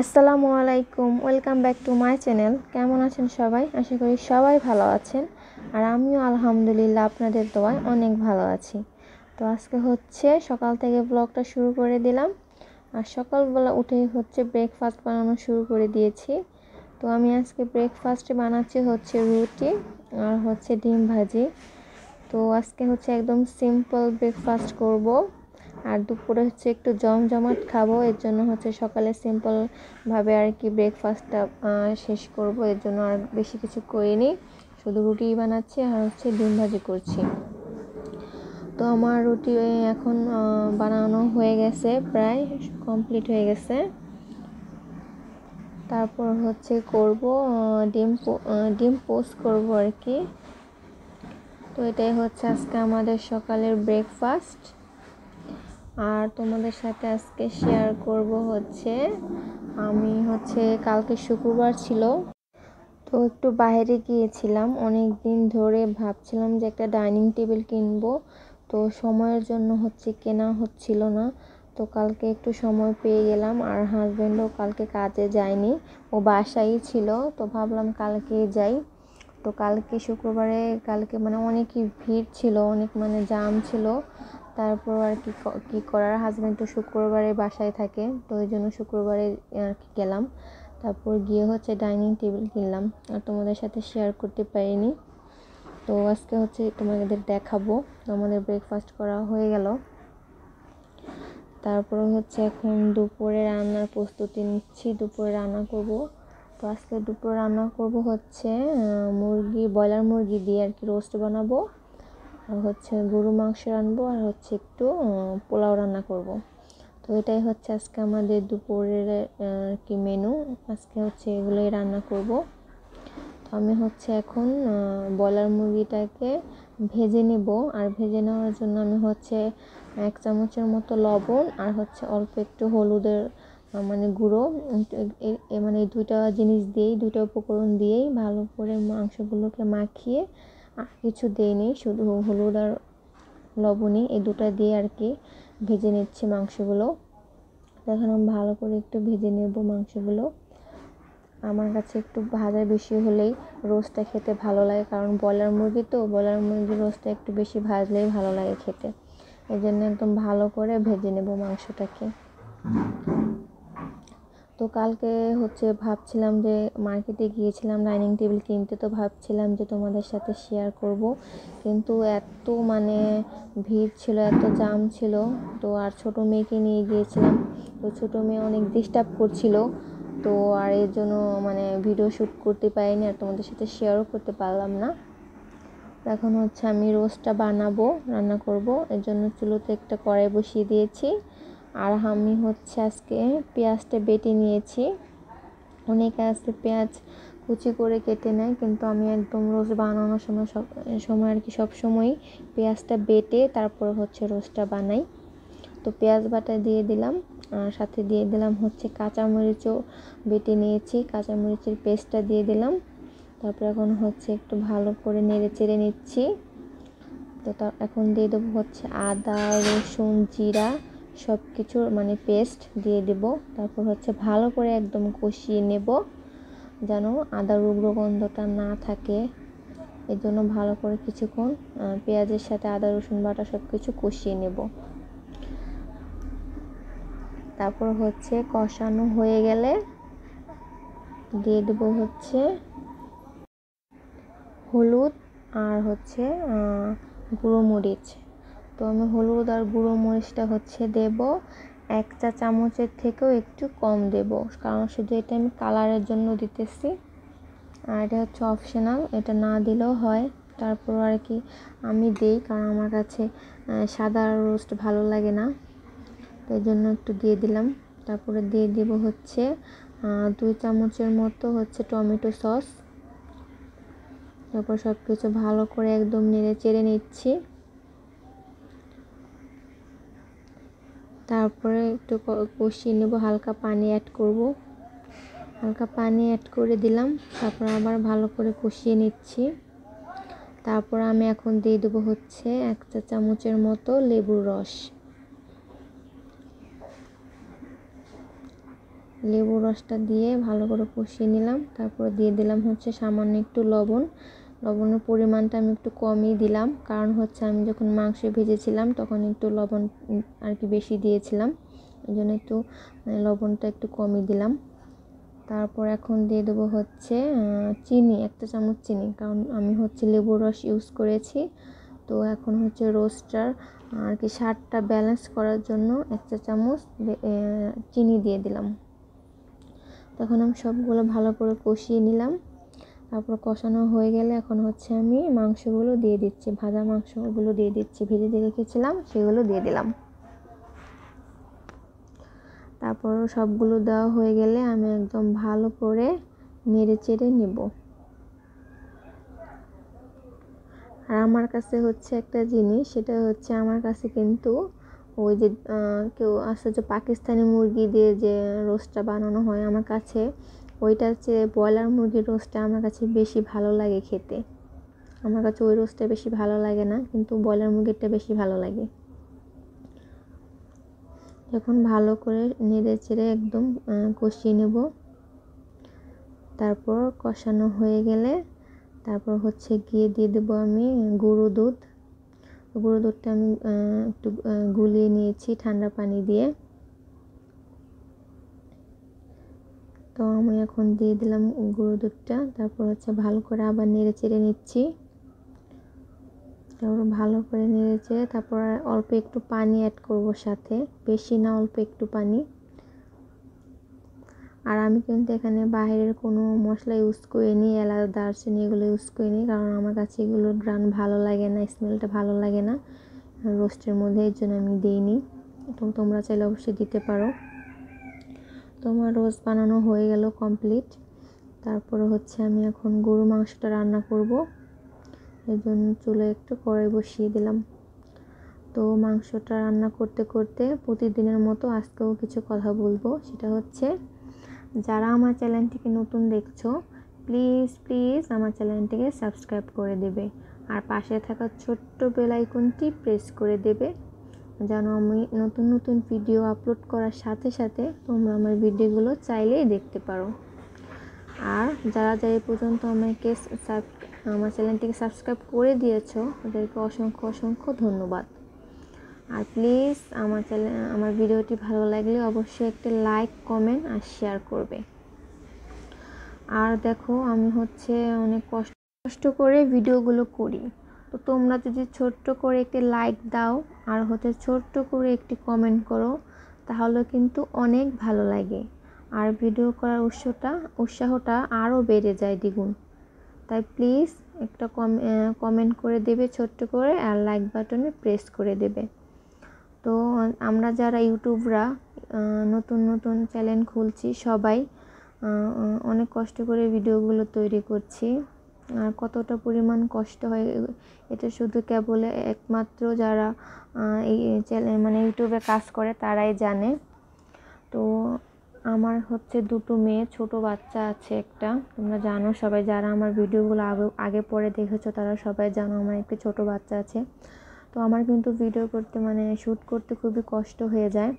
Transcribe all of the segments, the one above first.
আসসালামু আলাইকুম welcome back to my channel কেমন আছেন সবাই আশা করি সবাই ভালো আছেন আর আমিও আলহামদুলিল্লাহ আপনাদের দোয়ায় অনেক ভালো আছি তো আজকে হচ্ছে সকাল থেকে ব্লগটা শুরু করে দিলাম আর সকালবেলা উঠেই হচ্ছে ব্রেকফাস্ট বানানো শুরু করে দিয়েছি তো আমি আজকে ব্রেকফাস্টে বানাচ্ছি হচ্ছে রুটি আর হচ্ছে ডিম ভাজি তো আজকে হচ্ছে একদম সিম্পল ব্রেকফাস্ট করবো আর দুপুরে হচ্ছে একটু জমজমাট খাবো এর জন্য হচ্ছে সকালে সিম্পলভাবে আর কি ব্রেকফাস্টটা শেষ করব এর জন্য আর বেশি কিছু করিনি শুধু রুটিই বানাচ্ছি আর হচ্ছে ডিম ভাজি করছি তো আমার রুটি এখন বানানো হয়ে গেছে প্রায় কমপ্লিট হয়ে গেছে তারপর হচ্ছে করব ডিম ডিম পোস্ট করব আর কি তো এটাই হচ্ছে আজকে আমাদের সকালের ব্রেকফাস্ট আর তোমাদের সাথে আজকে শেয়ার করব হচ্ছে আমি হচ্ছে কালকে শুক্রবার ছিল তো একটু বাইরে গিয়েছিলাম অনেক দিন ধরে ভাবছিলাম যে একটা ডাইনিং টেবিল কিনবো তো সময়ের জন্য হচ্ছে কেনা হচ্ছিল না তো কালকে একটু সময় পেয়ে গেলাম আর হাজব্যান্ডও কালকে কাজে যায়নি ও বাসাই ছিল তো ভাবলাম কালকে যাই তো কালকে শুক্রবারে কালকে মানে অনেকই ভিড় ছিল অনেক মানে জাম ছিল তারপর আর কি কী করার হাজব্যান্ড তো শুক্রবারে বাসায় থাকে তো ওই জন্য শুক্রবারে আর কি গেলাম তারপর গিয়ে হচ্ছে ডাইনিং টেবিল কিনলাম আর তোমাদের সাথে শেয়ার করতে পারিনি তো আজকে হচ্ছে তোমাদের দেখাবো আমাদের ব্রেকফাস্ট করা হয়ে গেল তারপর হচ্ছে এখন দুপুরে রান্নার প্রস্তুতি নিচ্ছি দুপুরে রান্না করব তো আজকে দুপুরে রান্না করব হচ্ছে মুরগি ব্রয়লার মুরগি দিয়ে আর কি রোস্ট বানাবো আর হচ্ছে গরু মাংস রানবো আর হচ্ছে একটু পোলাও রান্না করব। তো এটাই হচ্ছে আজকে আমাদের দুপুরের কি মেনু আজকে হচ্ছে এগুলোই রান্না করব। তো আমি হচ্ছে এখন বলার মুরগিটাকে ভেজে নেব আর ভেজে নেওয়ার জন্য আমি হচ্ছে এক চামচের মতো লবণ আর হচ্ছে অল্প একটু হলুদের মানে গুঁড়ো মানে দুইটা জিনিস দিয়েই দুইটা উপকরণ দিয়েই ভালো করে মাংসগুলোকে মাখিয়ে কিছু দিইনি শুধু হলুদ আর লবণে এই দুটা দিয়ে আর কি ভেজে নিচ্ছি মাংসগুলো এখন আমি ভালো করে একটু ভেজে নেব মাংসগুলো আমার কাছে একটু ভাজা বেশি হলেই রোস্টটা খেতে ভালো লাগে কারণ ব্রয়লার মুরগি তো ব্রয়লার মুরগির রোস্টটা একটু বেশি ভাজলেই ভালো লাগে খেতে এই জন্য একদম ভালো করে ভেজে নেব মাংসটাকে তো কালকে হচ্ছে ভাবছিলাম যে মার্কেটে গিয়েছিলাম ডাইনিং টেবিল কিনতে তো ভাবছিলাম যে তোমাদের সাথে শেয়ার করব কিন্তু এত মানে ভিড় ছিল এত জাম ছিল তো আর ছোটো মেয়েকে নিয়ে গিয়েছিলাম তো ছোটো মেয়ে অনেক ডিস্টার্ব করছিল তো আর এর জন্য মানে ভিডিও শ্যুট করতে পারিনি আর তোমাদের সাথে শেয়ারও করতে পারলাম না এখন হচ্ছে আমি রোস্টটা বানাবো রান্না করব এর জন্য চুলোতে একটা কড়াই বসিয়ে দিয়েছি আর আমি হচ্ছে আজকে পেঁয়াজটা বেটে নিয়েছি অনেকে আজকে পেঁয়াজ কুচি করে কেটে নেয় কিন্তু আমি একদম রোস্ট বানানোর সময় সব সময় আর কি সব সময় পেঁয়াজটা বেটে তারপর হচ্ছে রোস্টটা বানাই তো পেঁয়াজ বাটা দিয়ে দিলাম আর সাথে দিয়ে দিলাম হচ্ছে কাঁচামরিচও বেটে নিয়েছি কাঁচামরিচের পেস্টটা দিয়ে দিলাম তারপর এখন হচ্ছে একটু ভালো করে নেড়ে চেড়ে নিচ্ছি তো এখন দিয়ে দেবো হচ্ছে আদা রসুন জিরা সব কিছু মানে পেস্ট দিয়ে দেব তারপর হচ্ছে ভালো করে একদম কষিয়ে নেব যেন আদার রুগ্র গন্ধটা না থাকে এর জন্য ভালো করে কিছুক্ষণ পেঁয়াজের সাথে আদা রসুন বাটা সব কিছু কষিয়ে নেব তারপর হচ্ছে কষানো হয়ে গেলে দিয়ে দেবো হচ্ছে হলুদ আর হচ্ছে গুঁড়ো মরিচ তো আমি হলুদ আর গুঁড়ো মরিচটা হচ্ছে দেব এক চা চামচের থেকেও একটু কম দেব কারণ শুধু এটা আমি কালারের জন্য দিতেছি আর এটা হচ্ছে অপশনাল এটা না দিলেও হয় তারপর আর কি আমি দিই কারণ আমার কাছে সাদা রোস্ট ভালো লাগে না তো এই জন্য একটু দিয়ে দিলাম তারপরে দিয়ে দিব হচ্ছে দুই চামচের মতো হচ্ছে টমেটো সস তারপর সব কিছু ভালো করে একদম নেড়ে চেড়ে নিচ্ছি তারপরে একটু কষিয়ে নেব হালকা পানি অ্যাড করব হালকা পানি অ্যাড করে দিলাম তারপর আবার ভালো করে কষিয়ে নিচ্ছি তারপর আমি এখন দিয়ে দেবো হচ্ছে এক চা চামচের মতো লেবুর রস লেবু রসটা দিয়ে ভালো করে কষিয়ে নিলাম তারপর দিয়ে দিলাম হচ্ছে সামান্য একটু লবণ লবণের পরিমাণটা আমি একটু কমই দিলাম কারণ হচ্ছে আমি যখন মাংস ভেজেছিলাম তখন একটু লবণ আর কি বেশি দিয়েছিলাম এই জন্য একটু মানে লবণটা একটু কমই দিলাম তারপর এখন দিয়ে দেবো হচ্ছে চিনি একটা চামচ চিনি কারণ আমি হচ্ছে লেবুর রস ইউজ করেছি তো এখন হচ্ছে রোস্টার আর কি স্বাদটা ব্যালেন্স করার জন্য একটা চামচ চিনি দিয়ে দিলাম তখন আমি সবগুলো ভালো করে কষিয়ে নিলাম তারপর কষানো হয়ে গেলে এখন হচ্ছে আমি মাংসগুলো দিয়ে দিচ্ছি ভাজা মাংসগুলো দিয়ে দিচ্ছি ভেজে দিয়ে রেখেছিলাম সেগুলো দিয়ে দিলাম তারপর সবগুলো দেওয়া হয়ে গেলে আমি একদম ভালো করে নেড়ে চেড়ে নেব আর আমার কাছে হচ্ছে একটা জিনিস সেটা হচ্ছে আমার কাছে কিন্তু ওই যে কেউ আসলে যে পাকিস্তানি মুরগি দিয়ে যে রোস্টটা বানানো হয় আমার কাছে ওইটার চেয়ে ব্রয়লার মুরগির রোস্টটা আমার কাছে বেশি ভালো লাগে খেতে আমার কাছে ওই রোস্টটা বেশি ভালো লাগে না কিন্তু ব্রয়লার মুরগিরটা বেশি ভালো লাগে এখন ভালো করে নেড়ে চেড়ে একদম কষিয়ে নেব তারপর কষানো হয়ে গেলে তারপর হচ্ছে গিয়ে দিয়ে দেবো আমি গুঁড়ো দুধ গুঁড়ো দুধটা আমি একটু গুলিয়ে নিয়েছি ঠান্ডা পানি দিয়ে তো আমি এখন দিয়ে দিলাম গুঁড়ো দুধটা তারপর হচ্ছে ভালো করে আবার নেড়ে চেড়ে নিচ্ছি তারপর ভালো করে নেড়ে চেড়ে তারপর অল্প একটু পানি অ্যাড করব সাথে বেশি না অল্প একটু পানি আর আমি কিন্তু এখানে বাইরের কোনো মশলা ইউজ করে নিই এলাচ দারচিনি এগুলো ইউজ করে নিই কারণ আমার কাছে এগুলোর গ্রান ভালো লাগে না স্মেলটা ভালো লাগে না রোস্টের মধ্যে এর জন্য আমি দিইনি তোমরা চাইলে অবশ্যই দিতে পারো তোমার রোজ বানানো হয়ে গেল কমপ্লিট তারপরে হচ্ছে আমি এখন গরু মাংসটা রান্না করব এর জন্য চুলে একটু কড়াই বসিয়ে দিলাম তো মাংসটা রান্না করতে করতে প্রতিদিনের মতো আজকেও কিছু কথা বলবো সেটা হচ্ছে যারা আমার চ্যানেলটিকে নতুন দেখছো প্লিজ প্লিজ আমার চ্যানেলটিকে সাবস্ক্রাইব করে দেবে আর পাশে থাকা ছোট্ট বেল আইকনটি প্রেস করে দেবে যেন আমি নতুন নতুন ভিডিও আপলোড করার সাথে সাথে তোমরা আমার ভিডিওগুলো চাইলেই দেখতে পারো আর যারা যারা এই পর্যন্ত আমাকে আমার চ্যানেলটিকে সাবস্ক্রাইব করে দিয়েছ ওদেরকে অসংখ্য অসংখ্য ধন্যবাদ আর প্লিজ আমার চ্যানেল আমার ভিডিওটি ভালো লাগলে অবশ্যই একটি লাইক কমেন্ট আর শেয়ার করবে আর দেখো আমি হচ্ছে অনেক কষ্ট কষ্ট করে ভিডিওগুলো করি তো তোমরা যদি ছোট্ট করে একটি লাইক দাও আর হচ্ছে ছোট্ট করে একটি কমেন্ট করো তাহলে কিন্তু অনেক ভালো লাগে আর ভিডিও করার উৎসটা উৎসাহটা আরও বেড়ে যায় দ্বিগুণ তাই প্লিজ একটা কমেন্ট করে দেবে ছোট্ট করে আর লাইক বাটনে প্রেস করে দেবে তো আমরা যারা ইউটিউবরা নতুন নতুন চ্যানেল খুলছি সবাই অনেক কষ্ট করে ভিডিওগুলো তৈরি করছি আর কতটা পরিমাণ কষ্ট হয় এটা শুধু কেবল একমাত্র যারা এই চ্যানেল মানে ইউটিউবে কাজ করে তারাই জানে তো আমার হচ্ছে দুটো মেয়ে ছোট বাচ্চা আছে একটা তোমরা জানো সবাই যারা আমার ভিডিওগুলো আগে আগে পরে দেখেছো তারা সবাই জানো আমার একটি ছোট বাচ্চা আছে তো আমার কিন্তু ভিডিও করতে মানে শ্যুট করতে খুবই কষ্ট হয়ে যায়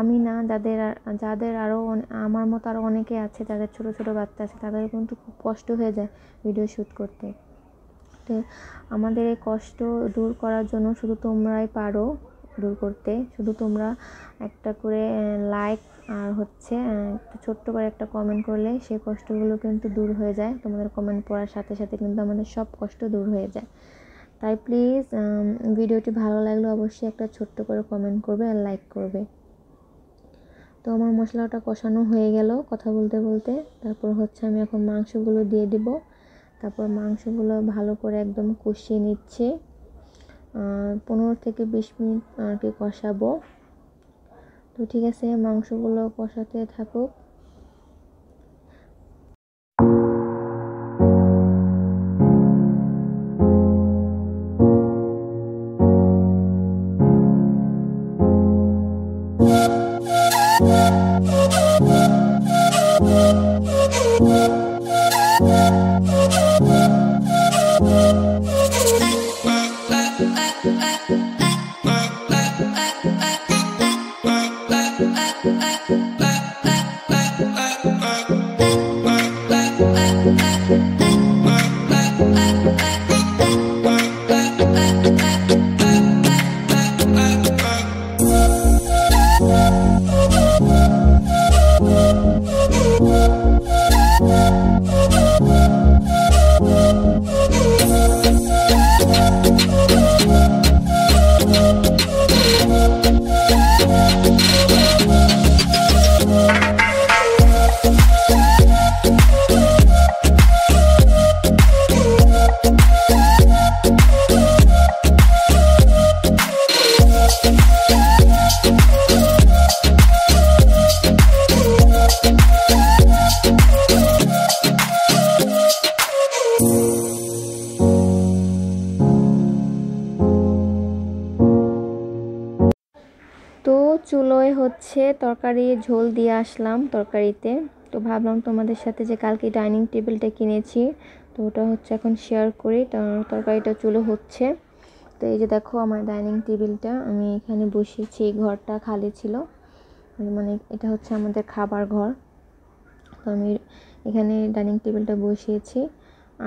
আমি না যাদের যাদের আরও আমার মতো আরও অনেকে আছে যাদের ছোটো ছোটো বাচ্চা আছে তাদের কিন্তু খুব কষ্ট হয়ে যায় ভিডিও শ্যুট করতে তো আমাদের এই কষ্ট দূর করার জন্য শুধু তোমরাই পারো দূর করতে শুধু তোমরা একটা করে লাইক আর হচ্ছে একটা ছোট্ট করে একটা কমেন্ট করলে সেই কষ্টগুলো কিন্তু দূর হয়ে যায় তোমাদের কমেন্ট পড়ার সাথে সাথে কিন্তু আমাদের সব কষ্ট দূর হয়ে যায় তাই প্লিজ ভিডিওটি ভালো লাগলে অবশ্যই একটা ছোট্ট করে কমেন্ট করবে আর লাইক করবে তো আমার মশলাটা কষানো হয়ে গেল কথা বলতে বলতে তারপর হচ্ছে আমি এখন মাংসগুলো দিয়ে দিব তারপর মাংসগুলো ভালো করে একদম কষিয়ে নিচ্ছে পনেরো থেকে বিশ মিনিট আর কি কষাবো তো ঠিক আছে মাংসগুলো কষাতে থাকুক Thank you. হচ্ছে তরকারি ঝোল দিয়ে আসলাম তরকারিতে তো ভাবলাম তোমাদের সাথে যে কালকে ডাইনিং টেবিলটা কিনেছি তো ওটা হচ্ছে এখন শেয়ার করি তরকারিটা চুলো হচ্ছে তো এই যে দেখো আমার ডাইনিং টেবিলটা আমি এখানে বসিয়েছি এই ঘরটা খালি ছিল মানে এটা হচ্ছে আমাদের খাবার ঘর তো আমি এখানে ডাইনিং টেবিলটা বসিয়েছি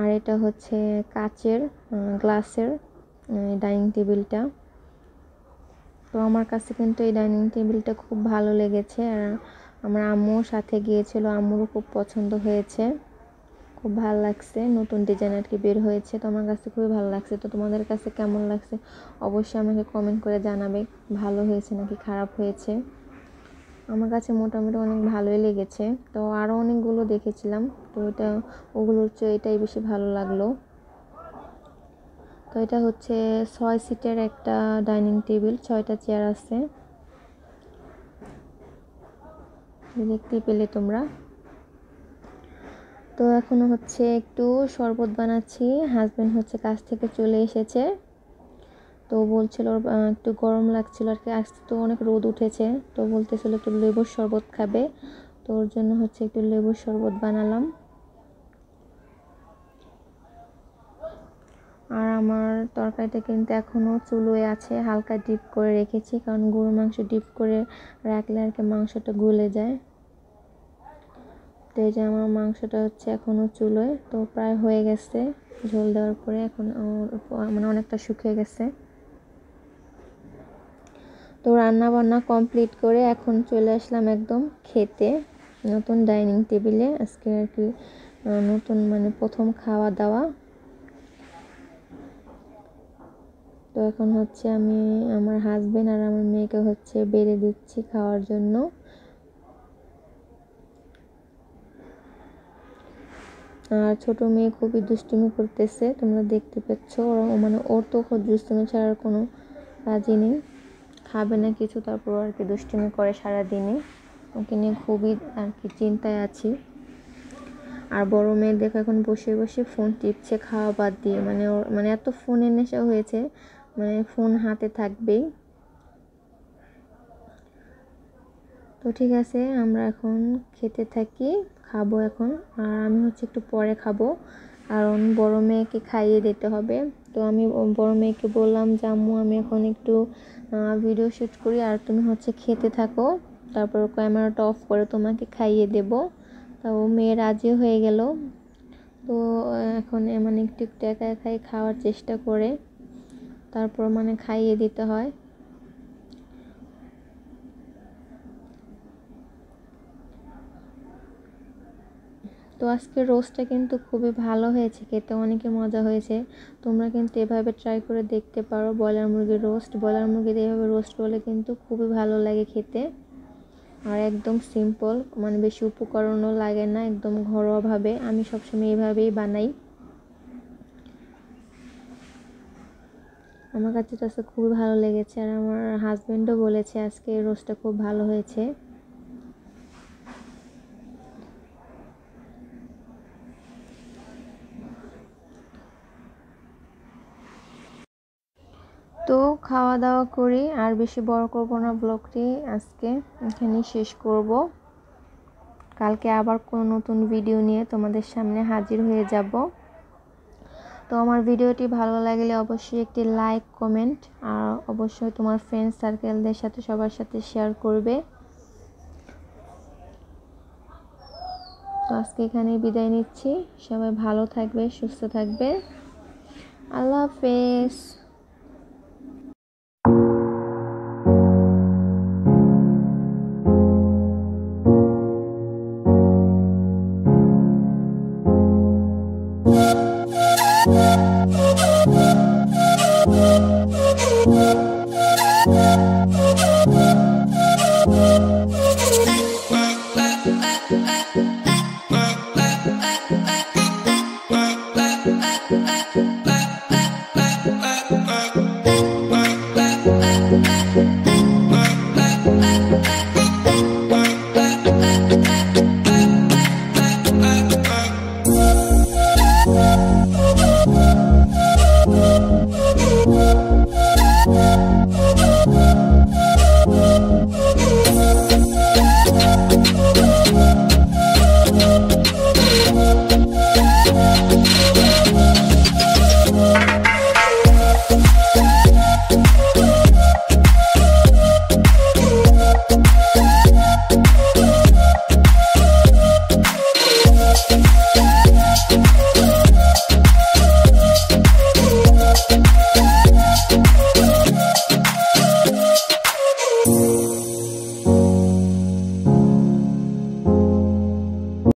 আর এটা হচ্ছে কাচের গ্লাসের ডাইনিং টেবিলটা তো আমার কাছে কিন্তু এই ডাইনিং টেবিলটা খুব ভালো লেগেছে আর আমার আম্মুও সাথে গিয়েছিল আম্মুরও খুব পছন্দ হয়েছে খুব ভালো লাগছে নতুন ডিজাইন আর কি বের হয়েছে তো আমার কাছে খুবই ভালো লাগছে তো তোমাদের কাছে কেমন লাগছে অবশ্যই আমাকে কমেন্ট করে জানাবে ভালো হয়েছে নাকি খারাপ হয়েছে আমার কাছে মোটামুটি অনেক ভালোই লেগেছে তো আরও অনেকগুলো দেখেছিলাম তো এটা ওগুলোর চেয়ে এটাই বেশি ভালো লাগলো তো এটা হচ্ছে ছয় সিটের একটা ডাইনিং টেবিল ছয়টা চেয়ার আছে দেখতে পেলে তোমরা তো এখন হচ্ছে একটু শরবত বানাচ্ছি হাজব্যান্ড হচ্ছে কাজ থেকে চলে এসেছে তো বলছিল একটু গরম লাগছিল আর কি আজকে তো অনেক রোদ উঠেছে তো বলতেছিল একটু লেবুর শরবত খাবে তো ওর জন্য হচ্ছে একটু লেবুর শরবত বানালাম আমার তরকারিটা কিন্তু এখনও চুলোয় আছে হালকা ডিপ করে রেখেছি কারণ গুড় মাংস ডিপ করে রাখলে আর কি মাংসটা গলে যায় তো এই যে আমার মাংসটা হচ্ছে এখনও চুলোয় তো প্রায় হয়ে গেছে ঝোল দেওয়ার পরে এখন মানে অনেকটা শুকিয়ে গেছে তো রান্না বান্না কমপ্লিট করে এখন চলে আসলাম একদম খেতে নতুন ডাইনিং টেবিলে আজকে আর কি নতুন মানে প্রথম খাওয়া দাওয়া তো এখন হচ্ছে আমি আমার হাজব্যান্ড আর আমার মেয়েকে হচ্ছে বেড়ে দিচ্ছি খাওয়ার জন্য আর ছোট মেয়ে খুবই দুষ্টুমি করতেছে তোমরা দেখতে পাচ্ছ ওরা মানে ওর তো দুষ্টুমি ছাড়ার কোনো কাজই নেই খাবে না কিছু তারপর আর কি দুষ্টুমি করে সারাদিনে ওকে নিয়ে খুবই আর কি চিন্তায় আছি আর বড় মেয়ে দেখো এখন বসে বসে ফোন টিপছে খাওয়া বাদ দিয়ে মানে ওর মানে এত ফোনের নেশা হয়েছে মানে ফোন হাতে থাকবেই তো ঠিক আছে আমরা এখন খেতে থাকি খাবো এখন আর আমি হচ্ছে একটু পরে খাবো কারণ বড় মেয়েকে খাইয়ে দিতে হবে তো আমি বড় মেয়েকে বললাম যে আম্মু আমি এখন একটু ভিডিও শ্যুট করি আর তুমি হচ্ছে খেতে থাকো তারপর ক্যামেরাটা অফ করে তোমাকে খাইয়ে দেব তো মেয়ে রাজি হয়ে গেল তো এখন মানে একটু একটু একা একাই খাওয়ার চেষ্টা করে তারপর মানে খাইয়ে দিতে হয় তো আজকে রোস্টটা কিন্তু খুবই ভালো হয়েছে খেতে অনেকে মজা হয়েছে তোমরা কিন্তু এভাবে ট্রাই করে দেখতে পারো ব্রয়লার মুরগির রোস্ট ব্রয়লার মুরগির এভাবে রোস্ট করলে কিন্তু খুবই ভালো লাগে খেতে আর একদম সিম্পল মানে বেশি উপকরণও লাগে না একদম ঘরোয়াভাবে আমি সবসময় এভাবেই বানাই আমার কাছে তো আজকে খুবই ভালো লেগেছে আর আমার হাজব্যান্ডও বলেছে আজকে রোস্টটা খুব ভালো হয়েছে তো খাওয়া দাওয়া করি আর বেশি বড় করব না ব্লগটি আজকে এখানেই শেষ করব কালকে আবার কোনো নতুন ভিডিও নিয়ে তোমাদের সামনে হাজির হয়ে যাব তো আমার ভিডিওটি ভালো লাগলে অবশ্যই একটি লাইক কমেন্ট আর অবশ্যই তোমার ফ্রেন্ড সার্কেলদের সাথে সবার সাথে শেয়ার করবে তো আজকে এখানেই বিদায় নিচ্ছি সবাই ভালো থাকবে সুস্থ থাকবে আল্লাহ হাফেজ